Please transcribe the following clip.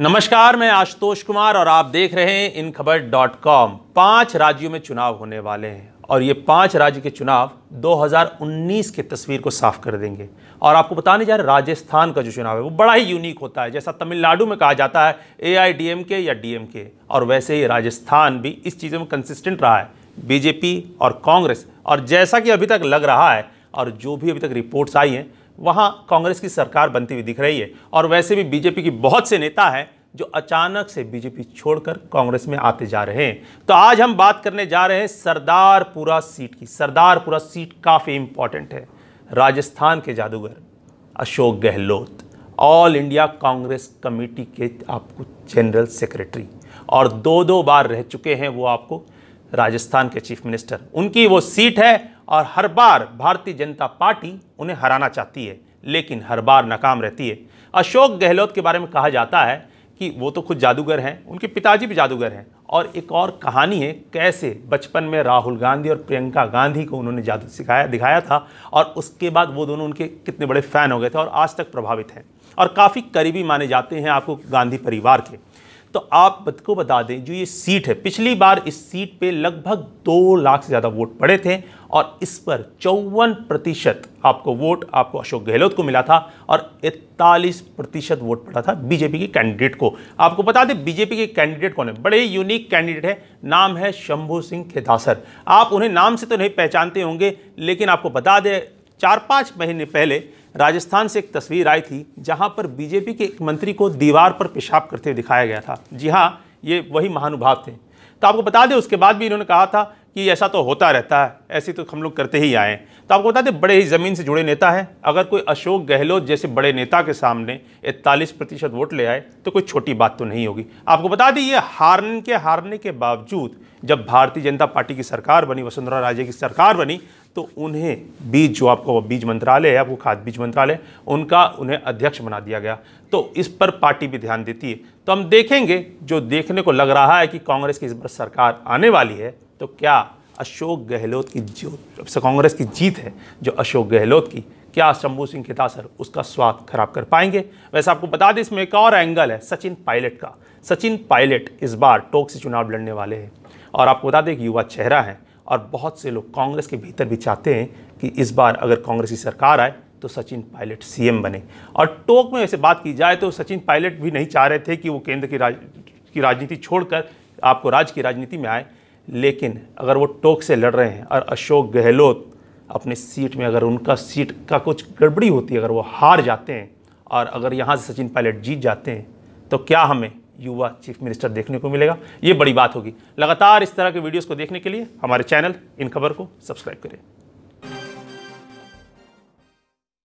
नमस्कार मैं आशुतोष कुमार और आप देख रहे हैं इन खबर डॉट कॉम पाँच राज्यों में चुनाव होने वाले हैं और ये पांच राज्य के चुनाव 2019 के तस्वीर को साफ कर देंगे और आपको बताने जा रहे राजस्थान का जो चुनाव है वो बड़ा ही यूनिक होता है जैसा तमिलनाडु में कहा जाता है ए आई डी एम के या डी एम के और वैसे ही राजस्थान भी इस चीज़ में कंसिस्टेंट रहा है बीजेपी और कांग्रेस और जैसा कि अभी तक लग रहा है और जो भी अभी तक रिपोर्ट्स आई हैं वहाँ कांग्रेस की सरकार बनती हुई दिख रही है और वैसे भी बीजेपी की बहुत से नेता हैं जो अचानक से बीजेपी छोड़कर कांग्रेस में आते जा रहे हैं तो आज हम बात करने जा रहे हैं सरदारपुरा सीट की सरदारपुरा सीट काफ़ी इम्पॉर्टेंट है राजस्थान के जादूगर Ashok Gehlot all India Congress committee के आपको जनरल सेक्रेटरी और दो दो बार रह चुके हैं वो आपको राजस्थान के चीफ मिनिस्टर उनकी वो सीट है और हर बार भारतीय जनता पार्टी उन्हें हराना चाहती है लेकिन हर बार नाकाम रहती है अशोक गहलोत के बारे में कहा जाता है कि वो तो खुद जादूगर हैं उनके पिताजी भी जादूगर हैं और एक और कहानी है कैसे बचपन में राहुल गांधी और प्रियंका गांधी को उन्होंने जादू सिखाया दिखाया था और उसके बाद वो दोनों उनके कितने बड़े फ़ैन हो गए थे और आज तक प्रभावित हैं और काफ़ी करीबी माने जाते हैं आपको गांधी परिवार के तो आप को बता दें जो ये सीट है पिछली बार इस सीट पे लगभग दो लाख से ज़्यादा वोट पड़े थे और इस पर चौवन प्रतिशत आपको वोट आपको अशोक गहलोत को मिला था और इकतालीस प्रतिशत वोट पड़ा था बीजेपी के कैंडिडेट को आपको बता दें बीजेपी के कैंडिडेट कौन है बड़े यूनिक कैंडिडेट है नाम है शंभू सिंह खेदासर आप उन्हें नाम से तो नहीं पहचानते होंगे लेकिन आपको बता दें चार पाँच महीने पहले राजस्थान से एक तस्वीर आई थी जहां पर बीजेपी के एक मंत्री को दीवार पर पेशाब करते हुए दिखाया गया था जी हाँ ये वही महानुभाव थे तो आपको बता दें उसके बाद भी इन्होंने कहा था कि ऐसा तो होता रहता है ऐसे तो हम लोग करते ही आए तो आपको बता दें बड़े ही ज़मीन से जुड़े नेता हैं अगर कोई अशोक गहलोत जैसे बड़े नेता के सामने इकतालीस प्रतिशत वोट ले आए तो कोई छोटी बात तो नहीं होगी आपको बता दें ये हारने के हारने के बावजूद जब भारतीय जनता पार्टी की सरकार बनी वसुंधरा राजे की सरकार बनी तो उन्हें बीज जो आपको बीज मंत्रालय है आपको खाद बीज मंत्रालय उनका उन्हें अध्यक्ष बना दिया गया तो इस पर पार्टी भी ध्यान देती है तो हम देखेंगे जो देखने को लग रहा है कि कांग्रेस की इस बार सरकार आने वाली है तो क्या अशोक गहलोत की जो कांग्रेस की जीत है जो अशोक गहलोत की क्या शंभू सिंह सर उसका स्वाद खराब कर पाएंगे वैसे आपको बता दें इसमें एक और एंगल है सचिन पायलट का सचिन पायलट इस बार टोक से चुनाव लड़ने वाले हैं और आपको बता दें एक युवा चेहरा है और बहुत से लोग कांग्रेस के भीतर भी चाहते हैं कि इस बार अगर कांग्रेस की सरकार आए तो सचिन पायलट सी बने और टोक में वैसे बात की जाए तो सचिन पायलट भी नहीं चाह रहे थे कि वो केंद्र की राज की राजनीति छोड़कर आपको राज्य की राजनीति में आए लेकिन अगर वो टोक से लड़ रहे हैं और अशोक गहलोत अपनी सीट में अगर उनका सीट का कुछ गड़बड़ी होती है अगर वो हार जाते हैं और अगर यहाँ से सचिन पायलट जीत जाते हैं तो क्या हमें युवा चीफ मिनिस्टर देखने को मिलेगा ये बड़ी बात होगी लगातार इस तरह के वीडियोस को देखने के लिए हमारे चैनल इन खबर को सब्सक्राइब करें